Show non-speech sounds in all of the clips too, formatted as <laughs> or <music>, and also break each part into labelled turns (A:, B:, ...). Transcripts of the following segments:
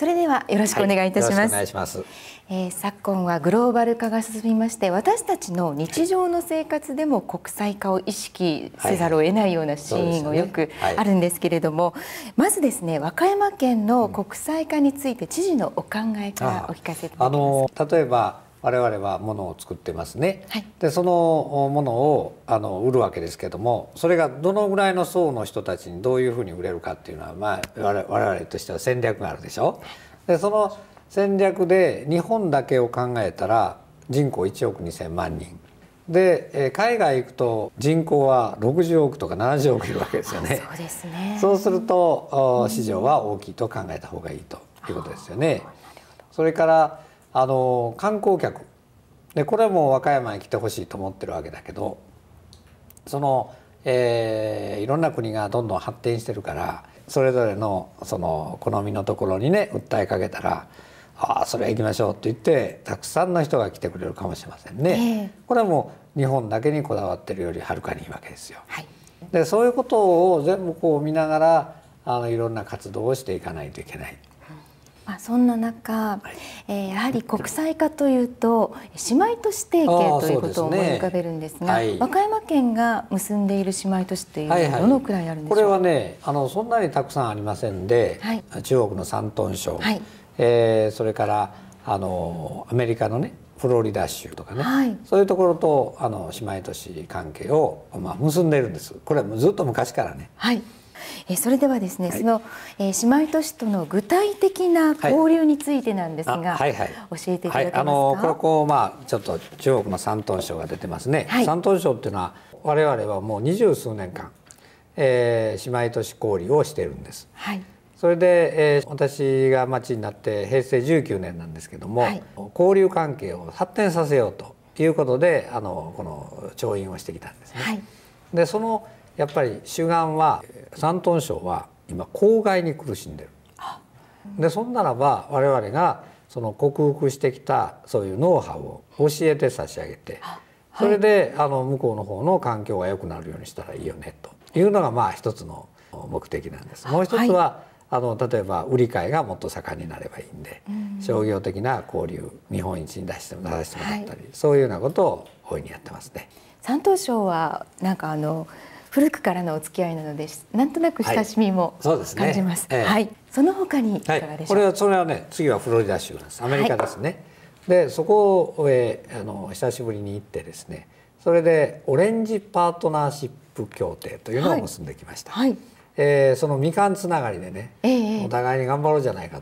A: それではよろしくお願いいたします、はい、いますえー、昨今はグローバル化が進みまして私たちの日常の生活でも国際化を意識せざるを得ないようなシーンをよくあるんですけれども、まずですね和歌山県の国際化について知事のお考えからお聞かせいただけますか、あ
B: の例えば我々はものを作ってますね、はい、でそのものをあの売るわけですけどもそれがどのぐらいの層の人たちにどういうふうに売れるかっていうのは、まあ、我々としては戦略があるでしょ。でその戦略で日本だけを考えたら人口1億2千万人で海外行くと人口は60億とか70億いるわけですよね。そうですねそうすると市場は大きいと考えた方がいいということですよね。それからあの観光客でこれも和歌山に来てほしいと思ってるわけだけどその、えー、いろんな国がどんどん発展してるからそれぞれのその好みのところにね訴えかけたら「ああそれ行きましょう」って言ってたくさんの人が来てくれるかもしれませんね。えー、これはもう日本だけにこだわってるよりはるかにいいわけですよ。はい、でそういうことを全部こう見ながらあのいろんな活動をしていかないといけない。
A: まあ、そんな中、はい、えー、やはり国際化というと姉妹都市提携ということを思い浮かべるんですが、ねはい、和歌山県が結んでいる姉妹都市というのはどのくらいあるんでしょうか、はいは
B: い、これはねあのそんなにたくさんありませんで、はい、中国の山東省、はい、えー、それからあのアメリカのねフロリダ州とかね、はい、そういうところとあの姉妹都市関係を、まあ、結んでいるんですこれはずっと昔からね。
A: はいえそれではですね、はい、その、えー、姉妹都市との具体的な交流についてなんですが、はいはいは
B: い、教えていただけますか、あのここまあちょっと中国の山東省が出てますね、山東省っていうのは我々はもう二十数年間、えー、姉妹都市交流をしてるんです、はい、それで、えー、私が町になって平成19年なんですけども、はい、交流関係を発展させようということであのこの調印をしてきたんですね。はい、でそのやっぱり主眼は山東省は今公害に苦しんでる。でそんならば我々がその克服してきたそういうノウハウを教えて差し上げてそれであの向こうの方の環境が良くなるようにしたらいいよねというのがまあ一つの目的なんです。もう一つは、あの例えば売り買いがもっと盛んになればいいんで、商業的な交流日本一に出してもらったり、そういうようなことを大いにやってますね。
A: 山東省はなんかあの古くからのお付き合いなのでなんとなく親しみも感じます。はい、ねはい、その他にいかがでしょう、はい、これは
B: それはね次はフロリダ州ですアメリカですね。はい、でそこへあの久しぶりに行ってですねそれでオレンジパートナーシップ協定というのを結んできました。はい、えー、そのみかんつながりでね、えー、お互いに頑張ろうじゃないか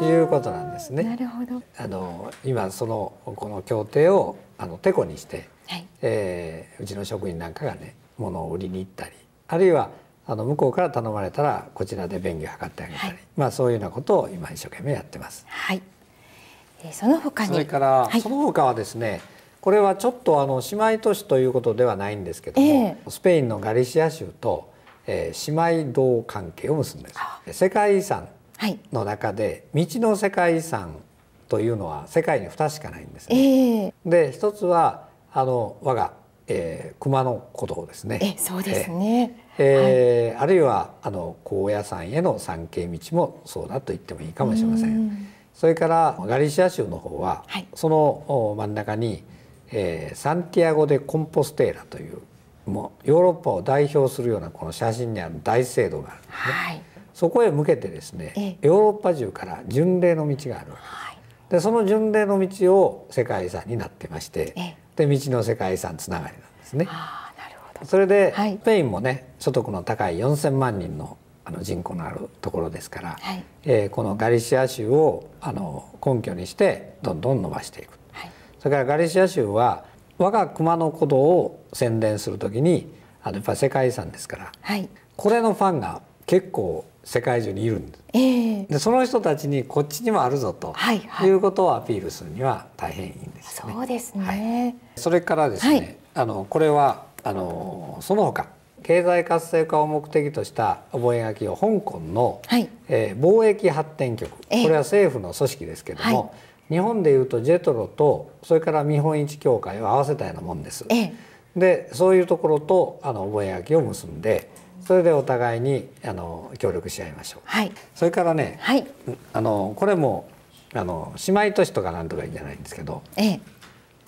B: ということなんですね。なるほどあの今そのこの協定をあのてこにして、はい、えー、うちの職員なんかがねものを売りに行ったりあるいはあの向こうから頼まれたらこちらで便宜を図ってあげたり、はい、まあそういうようなことを今一生懸命やってます。はい。えー、その他にそれから、はい、その他はですね。これはちょっとあの姉妹都市ということではないんですけども、えー、スペインのガリシア州と、えー、姉妹同関係を結んでます世界遺産の中で、はい、道の世界遺産というのは世界に二しかないんですね。えー、で一つはあの我がえー、熊のことをですね。えそうですね。えー、はい、あるいはあの高野山への参詣道もそうだと言ってもいいかもしれません。それからガリシア州の方は、はい、その真ん中に、えー、サンティアゴ・でコンポステーラというもうヨーロッパを代表するようなこの写真にある大聖堂があるんですね、はい、そこへ向けてですねヨーロッパ中から巡礼の道があるわけです、はい、でその巡礼の道を世界遺産になってましてえで道の世界遺産つながりなんですね。あなるほどそれで、はい、スペインもね所得の高い4,000万人のあの人口のあるところですから、はい、えー、このガリシア州をあの根拠にしてどんどん伸ばしていく、はい、それからガリシア州は我が熊野古道を宣伝するときにあのやっぱ世界遺産ですから、はい、これのファンが結構世界中にいるんです、えー、でその人たちにこっちにもあるぞと、はいはい、いうことをアピールするには大変いいんです、ね、そ
A: うですね、は
B: い、それからですね、はい、あのこれはあのその他経済活性化を目的とした覚書を香港の、はい、えー、貿易発展局、これは政府の組織ですけども、はい、日本でいうとジェトロとそれから見本市協会を合わせたようなもんです。えー、でそういうところとあの覚書を結んで、それでお互いにあの協力し合いましょう、はい、それからね、はい、あのこれもあの姉妹都市とかなんとかいいんじゃないんですけど、ええ、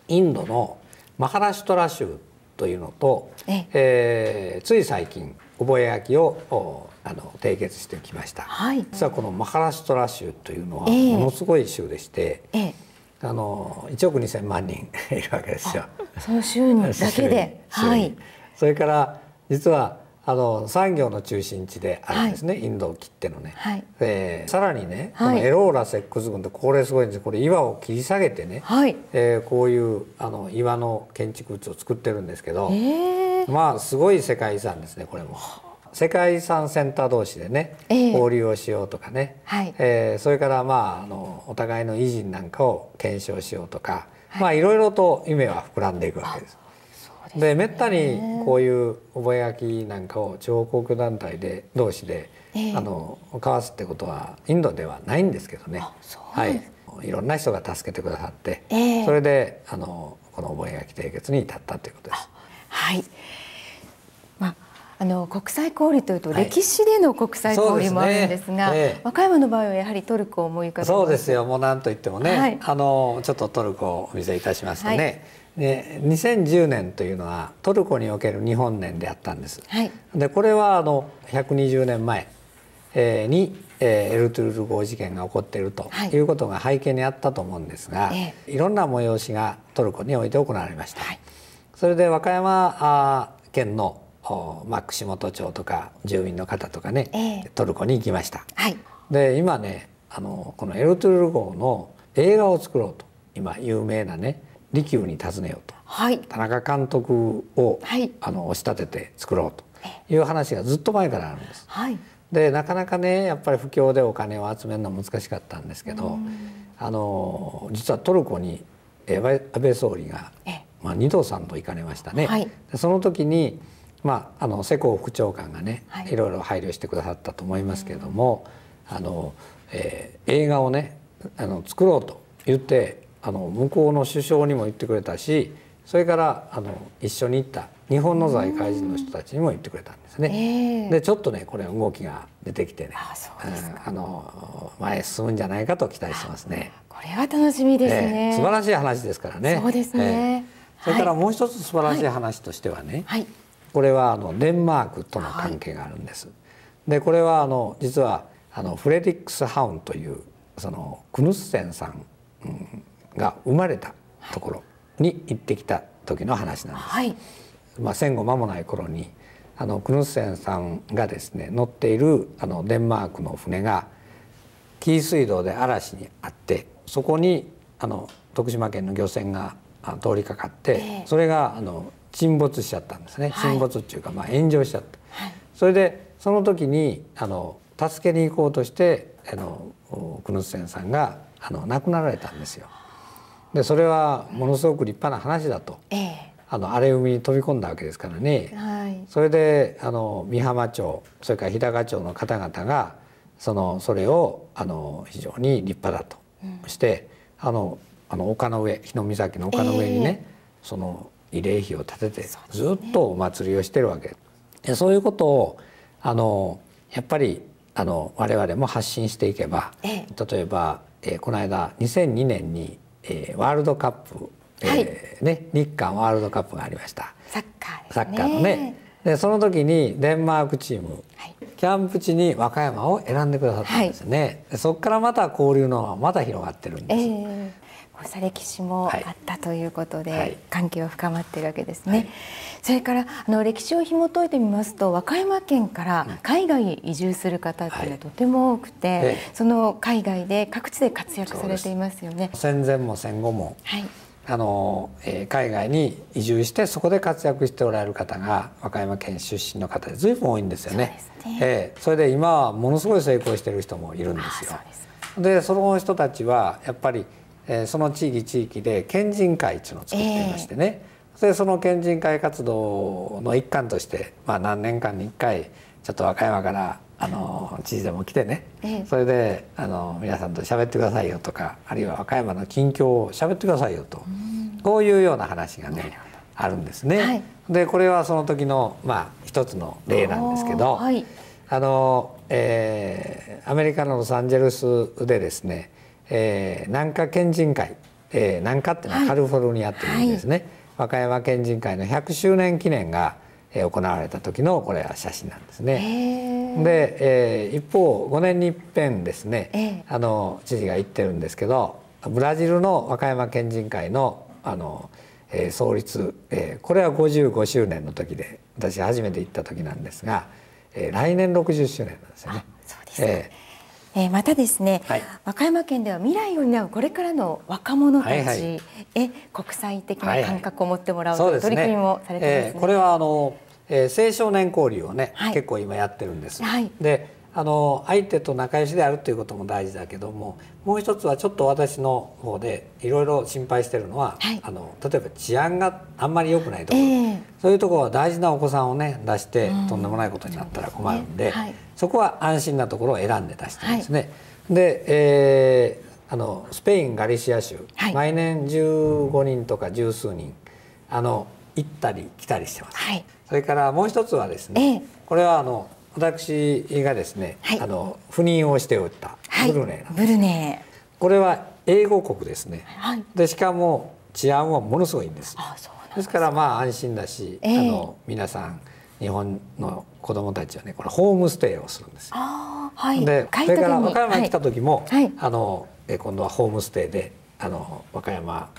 B: インドのマハラシュトラ州というのと、ええー、つい最近覚書をおあの締結してきました、はい、実はこのマハラシュトラ州というのはものすごい州でして、ええ、あの1億2,000万人いるわけですよ。
A: その州にだけで、<laughs> はい、
B: それから実はあの産業の中心地であるんですね、はい、インドを切ってのね、はい、えー、さらにね、このエローラセクス群ってこれすごいんですこれ岩を切り下げてね、はい、えー、こういうあの岩の建築物を作ってるんですけど、
A: え
B: ー、まあすごい世界遺産ですねこれも。世界遺産センター同士でね、えー、交流をしようとかね、はい、えー、それからまああのお互いの偉人なんかを検証しようとか、はい、まあいろいろと夢は膨らんでいくわけです。で、ね、めったにこういう覚書なんかを地方団体で同士で、えー、あの交わすってことはインドではないんですけどね、はい、いろんな人が助けてくださって、えー、それであのこの覚書締結に至ったということです。はい
A: あの国際交流というと、歴史での国際交流もあるんですが、はいすねえー、和歌山の場合はやはりトルコを思い浮かべそうですよ
B: もうなんといってもね、はい、あのちょっとトルコをお見せいたしますとね、はい、で2010年というのはトルコにおける日本年であったんです。はい、でこれはあの120年前にエルトゥルル号事件が起こっているということが背景にあったと思うんですが、いろんな催しがトルコにおいて行われました。それで和歌山県のまあ、串本町とか住民の方とかね、えー、トルコに行きました。はい、で今ねあのこのエルトゥル号の映画を作ろうと今有名なね利休に尋ねようと、はい、田中監督を、はい、あの押し立てて作ろうという話がずっと前からあるんです。はい、でなかなかねやっぱり不況でお金を集めるのは難しかったんですけどあの実はトルコに安倍総理が、まあ、2度3度行かれましたね。はい、その時にまあ、あの世耕副長官がね、はい、いろいろ配慮してくださったと思いますけれども、うん、あのえー、映画をねあの作ろうと言ってあの向こうの首相にも言ってくれたしそれからあの一緒に行った日本の財界人の人たちにも言ってくれたんですね。えー、でちょっとねこれ動きが出てきてねああの前進むんじゃないかと期待してますね。
A: これは楽しみですね、えー、素晴らし
B: い話ですからね。そうですね、えー、それからもう一つ素晴らしい話としてはね、はい、はいこれはあのデンマークとの関係があるんです。はい、でこれはあの実はあのフレディックス・ハウンというそのクヌッセンさんが生まれたところに行ってきた時の話なんです。はい、まあ、戦後間もない頃にあのクヌッセンさんがですね乗っているあのデンマークの船が紀伊水道で嵐にあってそこにあの徳島県の漁船が通りかかって、えー、それがあの沈没しちゃったんですね、沈没っていうか、まあ、炎上しちゃった、それでその時にあの助けに行こうとしてあの久野さんがあの亡くなられたんですよ。でそれはものすごく立派な話だと、ええ、あの荒れ海に飛び込んだわけですからね、はい、それであの美浜町それから日高町の方々がそのそれをあの非常に立派だとして、うん、あのあの丘の上日御岬の丘の上にね、え、その慰霊碑を建ててずっとお祭りをしてるわけでそういうことをあのやっぱりあの我々も発信していけば、え例えば、えー、この間2002年に、えー、ワールドカップ、えー、はい、ね、日韓ワールドカップがありましたサッカー、ね、サッカーのねでその時にデンマークチーム、はい、キャンプ地に和歌山を選んでくださったんですね、はい、そこからまた交流のまた広がってるん
A: です、えー、うした歴史もあったということで、はい、関係は深まっているわけですね、はい、それからあの歴史を紐解いてみますと和歌山県から海外に移住する方ってとても多くて、はい、その海外で各地で活躍されていますよね
B: 戦前も戦後も、はいあのえー、海外に移住してそこで活躍しておられる方が和歌山県出身の方でずいぶん多いんですよね。そねえー、それで今はものすごい成功している人もいるんですよ。でその人たちはやっぱりえー、その地域地域で県人会っていうのを作っていましてね、えー、でその県人会活動の一環として、まあ、何年間に1回ちょっと和歌山からあの知事でも来てね、えそれであの皆さんと喋ってくださいよとかあるいは和歌山の近況を喋ってくださいよと、うこういうような話がねあるんですね。はい、でこれはその時の、まあ、一つの例なんですけど、はい、あのえー、アメリカのロサンゼルスでですねえー、南下県人会、えー、南下ってのはカリフォルニアっていうんですね、はい、和歌山県人会の100周年記念が行われた時のこれは写真なんですね。で、えー、一方5年に一遍ですね、あの知事が言ってるんですけどブラジルの和歌山県人会のあの、えー、創立、えー、これは55周年の時で私初めて行った時なんですが、えー、来年60周年なんですよね。そうですえーえー、またですね、はい、
A: 和歌山県では未来を担うこれからの若者たちへ、国際的な感覚を持ってもらうという取り組みもされてます、ねはいはいねえー、こ
B: れはあの、えー、青少年交流をね、結構今やってるんです。であの相手と仲良しであるということも大事だけどももう一つはちょっと私の方でいろいろ心配してるのは、はい、あの例えば治安があんまり良くないところ、えー、そういうところは大事なお子さんをね出して、とんでもないことになったら困るんで、ねはい、そこは安心なところを選んで出してるんですね。はい、で、えー、あのスペイン・ガリシア州、毎年15人とか十数人あの行ったり来たりしてます。それからもう一つはですね、えー、これはあの私がですね、はい、あの赴任をしておった、はい、ブルネイブルネイこれは英語国ですね、はい、でしかも治安はものすごいんですあそうですですからまあ安心だし、えー、あの皆さん日本の子供たちはねこれホームステイをするんで
A: すあ、はい、でそれから和歌山に来た
B: 時も、はい、あのえ今度はホームステイであの和歌山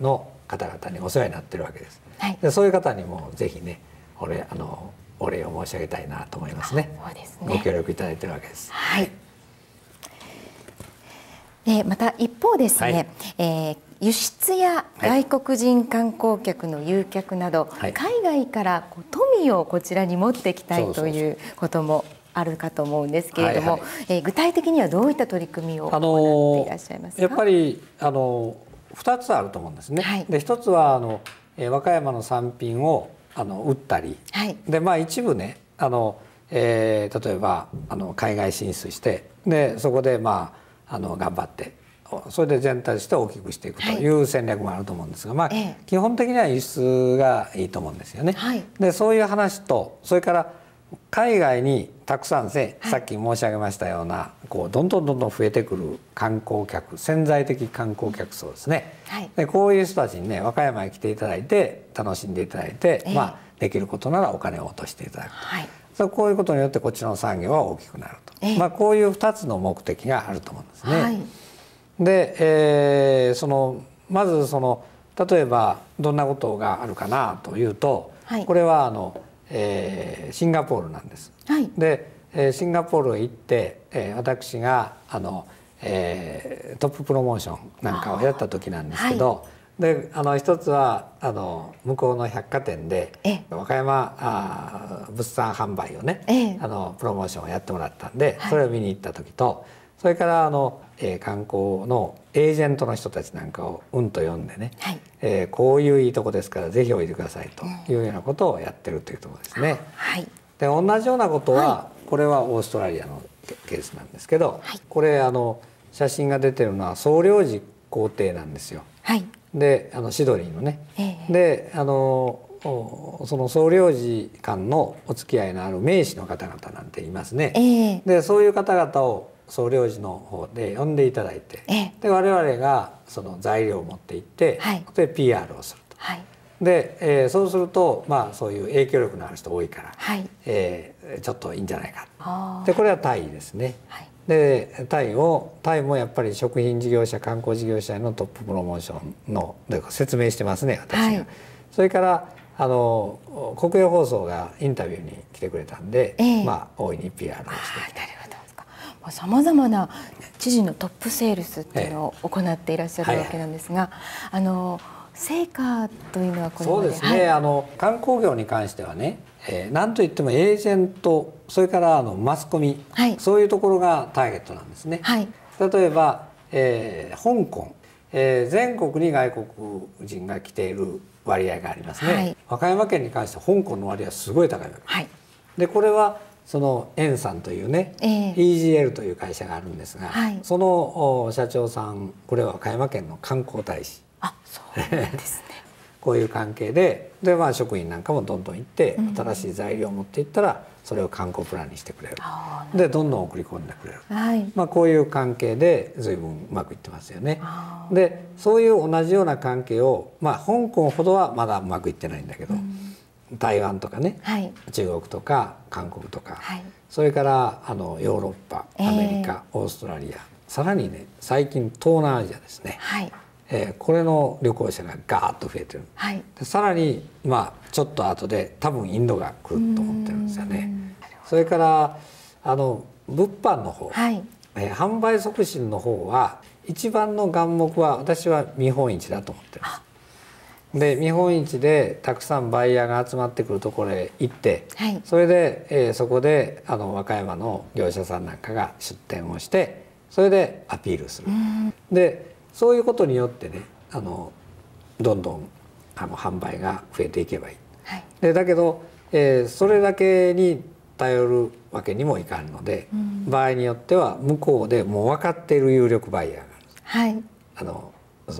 B: の方々にお世話になってるわけです、はい、でそういう方にもぜひねこれあのお礼を申し上げたいなと思いますね。そうですねご協力いただいているわけです。はい。
A: でまた一方ですね、はい、えー、輸出や外国人観光客の誘客など、はい、海外からこう富をこちらに持ってきたいということもあるかと思うんですけれども、はいはい、え具体的にはどういった取り組みを
B: 行っていらっしゃいますか。やっぱりあの二つあると思うんですね。はい、で一つはあの和歌山の産品をあの打ったり、はい、でまあ一部ねあの、えー、例えばあの海外進出してでそこでまああの頑張ってそれで全体として大きくしていくという戦略もあると思うんですが、まあ、基本的には輸出がいいと思うんですよね。はい、でそういう話とそれから海外にたくさんせ、さっき申し上げましたような、はい、こうどんどんどんどん増えてくる観光客潜在的観光客層ですね、はい、でこういう人たちにね和歌山へ来ていただいて楽しんでいただいて、えー、まあ、できることならお金を落としていただくと、はい、そこういうことによってこっちの産業は大きくなると、えー、まあ、こういう2つの目的があると思うんですね。で、えー、そのまずその例えばどんなことがあるかなというと、これはあのえー、シンガポールなんです。はい、で、えー、シンガポールへ行って、えー、私があの、えー、トッププロモーションなんかをやった時なんですけど。であの一つはあの向こうの百貨店で和歌山あ物産販売をねあのプロモーションをやってもらったんで、はい、それを見に行った時とそれからあのえー、観光のエージェントの人たちなんかをうんと読んでね、はい、えー、こういういいとこですからぜひおいでくださいというようなことをやってるというところですね。はい、で同じようなことは、はい、これはオーストラリアのケースなんですけど、はい、これあの写真が出てるのは総領事皇帝なんですよ。はい、であのシドニーのね。えー、であのその総領事館のお付き合いのある名士の方々なんていますね。えー、でそういう方々を総領事の方で呼んでいただいて、ええ、で我々がその材料を持って行って、はい、で PR をすると。はい、で、えー、そうすると、まあ、そういう影響力のある人多いから、はい、えー、ちょっといいんじゃない
A: かで
B: これはタイですね、はい、でタイをタイもやっぱり食品事業者観光事業者へのトッププロモーションの説明してますね私が、それからあの国営放送がインタビューに来てくれたんで、えー、まあ、大いに PR をしてきた。
A: さまざまな知事のトップセールスっていうのを行っていらっしゃるわけなんですが、はい、あの成果というのはこれそうですね、はい、あ
B: の観光業に関してはね、えー、なんといってもエージェントそれからあのマスコミ、はい、そういうところがターゲットなんですね。はい、例えば、えー、香港、えー、全国に外国人が来ている割合がありますね、はい、和歌山県に関して香港の割合はすごい高いわはい、でこれはその円さんというね、えー、EGL という会社があるんですが、はい、その社長さんこれは和歌山県の観光大使あそうですね <laughs> こういう関係でで、まあ、職員なんかもどんどん行って、新しい材料を持っていったらそれを観光プランにしてくれるでどんどん送り込んでくれる、はい、まあ、こういう関係で随分うまくいってますよね。でそういう同じような関係を、まあ、香港ほどはまだうまくいってないんだけど。うん台湾とかね、はい、中国とか韓国とか、はい、それからあのヨーロッパアメリカ、えー、オーストラリアさらにね最近東南アジアですね、はい、えー、これの旅行者がガーッと増えてる、はい、でさらにまあちょっと後で多分インドが来ると思ってるんですよね。それからあの物販の方、はい、えー、販売促進の方は一番の眼目は私は見本市だと思ってます。で見本市でたくさんバイヤーが集まってくるところへ行って、はい、それで、えー、そこであの和歌山の業者さんなんかが出店をしてそれでアピールする。でそういうことによってねあのどんどんあの販売が増えていけばいい。はい、でだけど、えー、それだけに頼るわけにもいかんので、場合によっては向こうでもう分かっている有力バイヤーがある。はい、あの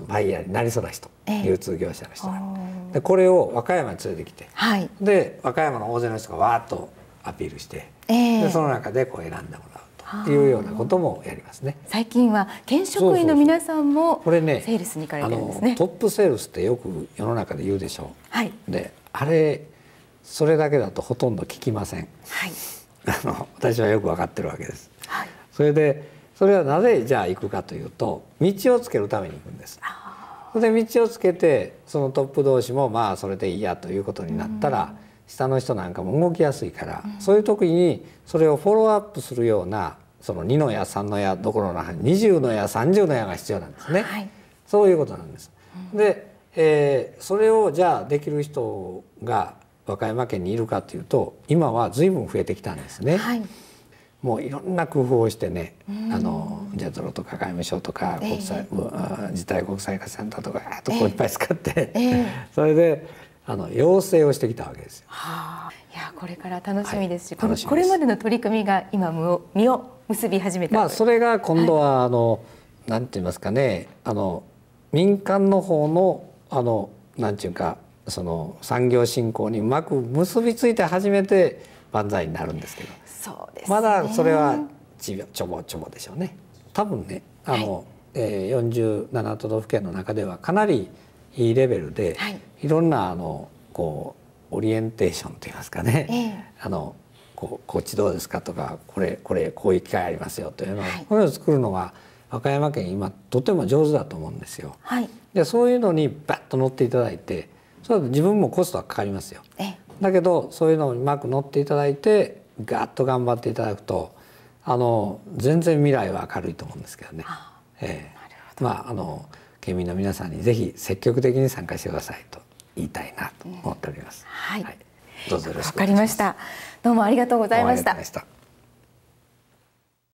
B: バイヤーになりそうな人流通業者の人が、えー、でこれを和歌山に連れてきて、はい、で和歌山の大勢の人がわーっとアピールして、えー、でその中でこう選んでもらう。というようなこともやりますね。
A: 最近は県職員の皆さんもこれね、セールスに行かれてるんですね。
B: トップセールスってよく世の中で言うでしょう。はい。で、あれそれだけだとほとんど聞きません。はい。<laughs> あの私はよく分かってるわけです。はい。それでそれはなぜじゃあ行くかというと道をつけるために行くんです。あで道をつけてそのトップ同士もまあそれでいいやということになったら、下の人なんかも動きやすいから、そういう時にそれをフォローアップするようなその2の矢3の矢どころの20の矢30の矢が必要なんですね、はい、そういうことなんです。で、えー、それをじゃあできる人が和歌山県にいるかというと今は随分増えてきたんですね。はいもういろんな工夫をしてね、うん、あのジェトロとか外務省とか国際、えー、事態国際化センターとかあとこういっぱい使って、えーえー、<laughs> それであの要請をしてきたわけですよ。は
A: あ、いやこれから楽しみですし、はい、これまでの取り組みが今実を結び始めた。まあそ
B: れが今度はあの、なんて言いますかねあの民間の方のあのなんていうかその産業振興にうまく結びついて初めて万歳になるんですけど。そうです、ね、まだそれはちちょぼちょぼでしょうね。多分ねあの、はい、えー、47都道府県の中ではかなりいいレベルで、はい、いろんなあのこうオリエンテーションといいますかね、えー、あのここっちどうですかとかこれこれこういう機会ありますよというのを、はい、これを作るのが和歌山県今とても上手だと思うんですよ。はい、でそういうのにバッと乗っていただいてそうだと自分もコストはかかりますよ。えだけどそういうのにうまく乗っていただいてガッと頑張っていただくとあの全然未来は明るいと思うんですけどね。あえー、まああの県民の皆さんにぜひ積極的に参加してくださいと言いたいなと思っております。うん、はい、はい、どうぞよろしく
A: わかりました。どうもありがとうございました。